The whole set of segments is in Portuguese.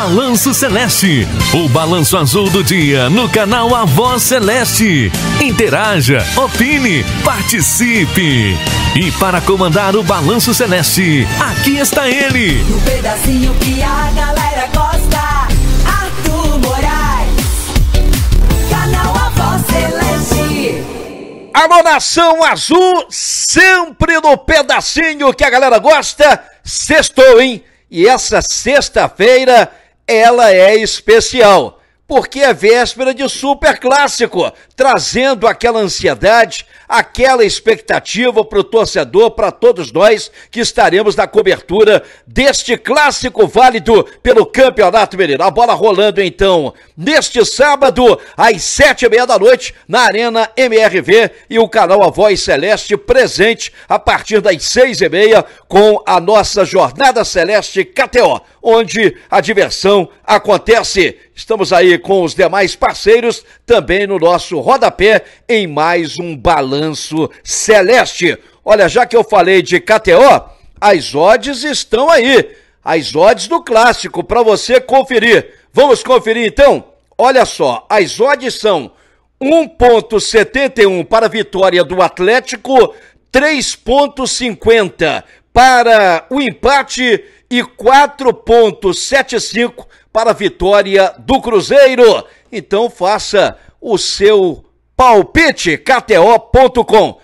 Balanço Celeste, o balanço azul do dia no canal A Voz Celeste. Interaja, opine, participe. E para comandar o Balanço Celeste, aqui está ele. O um pedacinho que a galera gosta, Arthur Moraes. Canal A Voz Celeste. A nação azul, sempre no pedacinho que a galera gosta. Sextou, hein? E essa sexta-feira ela é especial porque é véspera de super clássico, trazendo aquela ansiedade, aquela expectativa para o torcedor, para todos nós que estaremos na cobertura deste clássico válido pelo Campeonato Mineiro. A bola rolando então neste sábado às sete e meia da noite na Arena MRV e o canal A Voz Celeste presente a partir das seis e meia com a nossa Jornada Celeste KTO onde a diversão acontece. Estamos aí com os demais parceiros também no nosso rodapé em mais um Balanço Celeste. Olha, já que eu falei de KTO, as odds estão aí. As odds do clássico para você conferir. Vamos conferir então? Olha só, as odds são 1.71 para a vitória do Atlético, 3.50 para o empate e 4,75 para a vitória do Cruzeiro. Então faça o seu palpite KTO.com.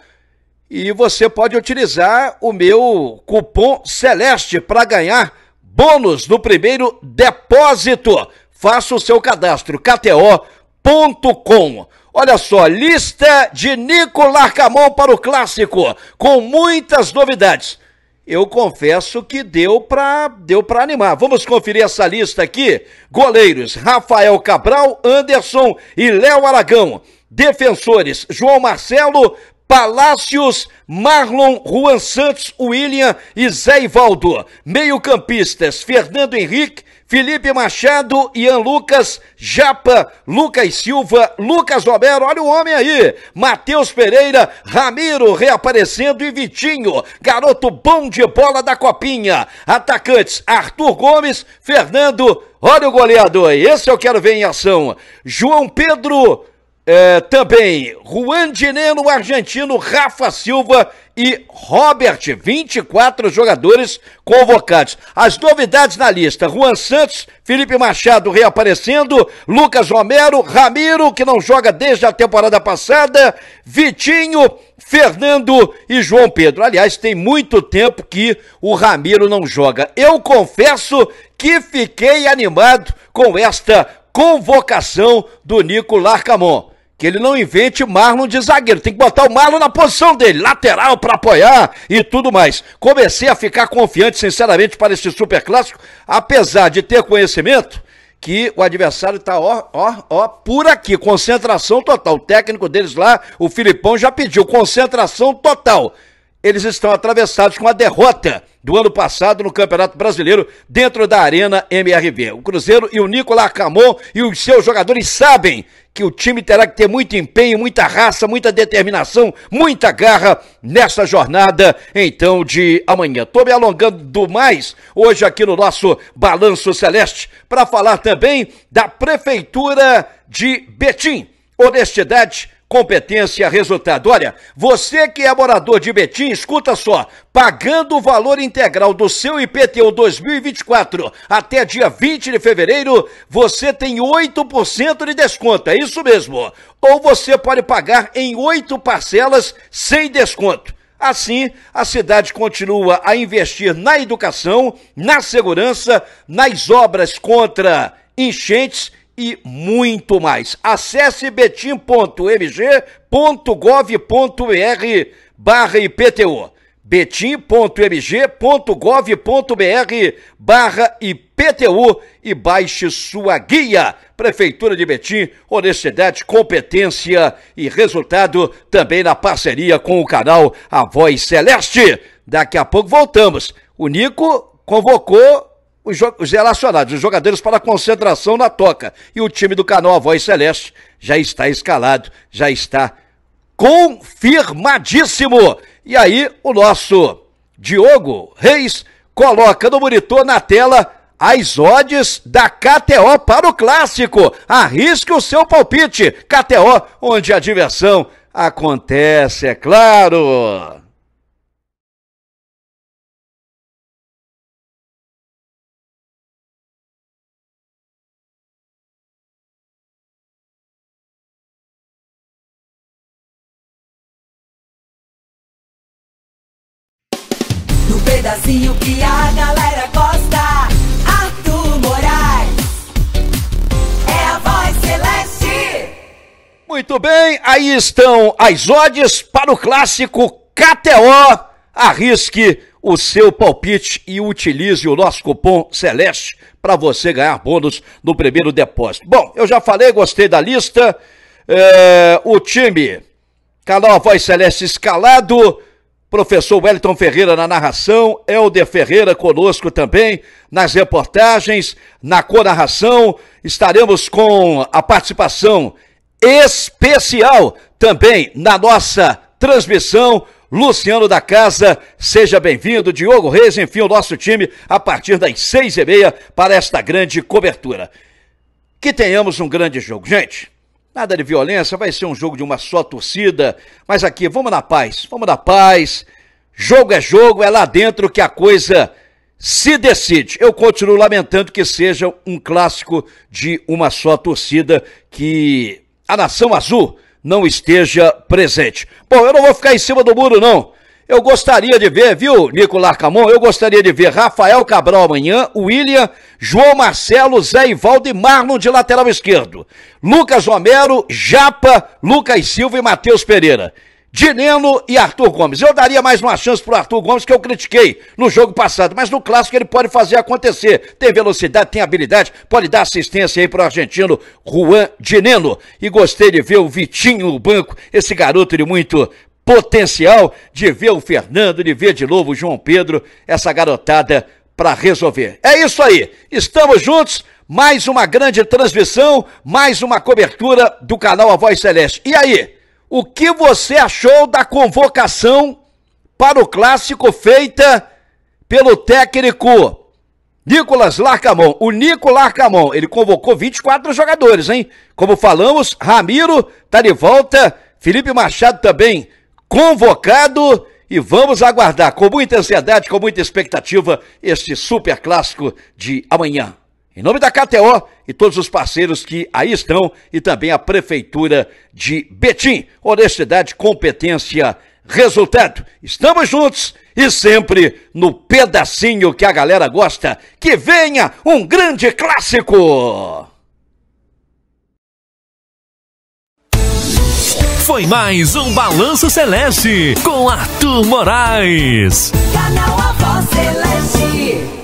E você pode utilizar o meu cupom Celeste para ganhar bônus no primeiro depósito. Faça o seu cadastro KTO.com. Olha só, lista de Nico camon para o clássico, com muitas novidades eu confesso que deu para deu para animar. Vamos conferir essa lista aqui: goleiros Rafael Cabral, Anderson e Léo Aragão. Defensores João Marcelo, Palácios, Marlon, Juan Santos, William e Zé Ivaldo. Meio-campistas Fernando Henrique Felipe Machado, Ian Lucas, Japa, Lucas Silva, Lucas Romero, olha o homem aí, Matheus Pereira, Ramiro reaparecendo e Vitinho, garoto bom de bola da copinha. Atacantes, Arthur Gomes, Fernando, olha o goleador, esse eu quero ver em ação. João Pedro, é, também Juan Dineno, argentino, Rafa Silva e Robert, 24 jogadores convocados. As novidades na lista: Juan Santos, Felipe Machado reaparecendo, Lucas Romero, Ramiro, que não joga desde a temporada passada, Vitinho, Fernando e João Pedro. Aliás, tem muito tempo que o Ramiro não joga. Eu confesso que fiquei animado com esta convocação do Nico Larcamon que ele não invente Marlon de zagueiro. Tem que botar o Marlon na posição dele, lateral para apoiar e tudo mais. Comecei a ficar confiante, sinceramente, para esse super clássico, apesar de ter conhecimento que o adversário está ó, ó, ó, por aqui, concentração total. O técnico deles lá, o Filipão, já pediu concentração total. Eles estão atravessados com a derrota do ano passado no Campeonato Brasileiro, dentro da Arena MRV. O Cruzeiro e o Nicolas Camon e os seus jogadores sabem que o time terá que ter muito empenho, muita raça, muita determinação, muita garra nessa jornada, então, de amanhã. Estou me alongando do mais hoje aqui no nosso Balanço Celeste para falar também da Prefeitura de Betim. Honestidade, competência, resultado. Olha, você que é morador de Betim, escuta só, pagando o valor integral do seu IPTU 2024 até dia 20 de fevereiro, você tem 8% de desconto, é isso mesmo. Ou você pode pagar em oito parcelas sem desconto. Assim, a cidade continua a investir na educação, na segurança, nas obras contra enchentes e muito mais. Acesse betim.mg.gov.br barra IPTU. betim.mg.gov.br barra IPTU e baixe sua guia. Prefeitura de Betim, honestidade, competência e resultado também na parceria com o canal A Voz Celeste. Daqui a pouco voltamos. O Nico convocou os, relacionados, os jogadores para a concentração na toca. E o time do canal A Voz Celeste já está escalado, já está confirmadíssimo. E aí, o nosso Diogo Reis coloca no monitor na tela as odds da KTO para o clássico. Arrisque o seu palpite. KTO, onde a diversão acontece, é claro. pedacinho que a galera gosta. Arthur Moraes é a voz celeste. Muito bem, aí estão as odds para o clássico KTO. Arrisque o seu palpite e utilize o nosso cupom Celeste para você ganhar bônus no primeiro depósito. Bom, eu já falei, gostei da lista. É, o time, canal Voz Celeste escalado, professor Wellington Ferreira na narração, Helder Ferreira conosco também nas reportagens, na co-narração. Estaremos com a participação especial também na nossa transmissão. Luciano da Casa, seja bem-vindo. Diogo Reis, enfim, o nosso time a partir das seis e meia para esta grande cobertura. Que tenhamos um grande jogo, gente nada de violência, vai ser um jogo de uma só torcida, mas aqui, vamos na paz, vamos na paz. Jogo é jogo, é lá dentro que a coisa se decide. Eu continuo lamentando que seja um clássico de uma só torcida, que a nação azul não esteja presente. Bom, eu não vou ficar em cima do muro, não. Eu gostaria de ver, viu, Nicolás Camon? Eu gostaria de ver Rafael Cabral amanhã, William, João Marcelo, Zé Ivaldo e Marlon de lateral esquerdo. Lucas Romero, Japa, Lucas Silva e Matheus Pereira. Dineno e Arthur Gomes. Eu daria mais uma chance pro Arthur Gomes, que eu critiquei no jogo passado, mas no clássico ele pode fazer acontecer. Tem velocidade, tem habilidade, pode dar assistência aí pro argentino Juan Dineno. E gostei de ver o Vitinho no banco, esse garoto de muito potencial de ver o Fernando, de ver de novo o João Pedro, essa garotada para resolver. É isso aí. Estamos juntos. Mais uma grande transmissão, mais uma cobertura do canal A Voz Celeste. E aí, o que você achou da convocação para o clássico feita pelo técnico Nicolas Larcamon? O Nico Larcamon, ele convocou 24 jogadores, hein? Como falamos, Ramiro tá de volta, Felipe Machado também convocado e vamos aguardar com muita ansiedade, com muita expectativa, este super clássico de amanhã. Em nome da KTO e todos os parceiros que aí estão e também a Prefeitura de Betim. Honestidade, competência, resultado. Estamos juntos e sempre no pedacinho que a galera gosta. Que venha um grande clássico! Foi mais um Balanço Celeste com Arthur Moraes. Canal Avó Celeste.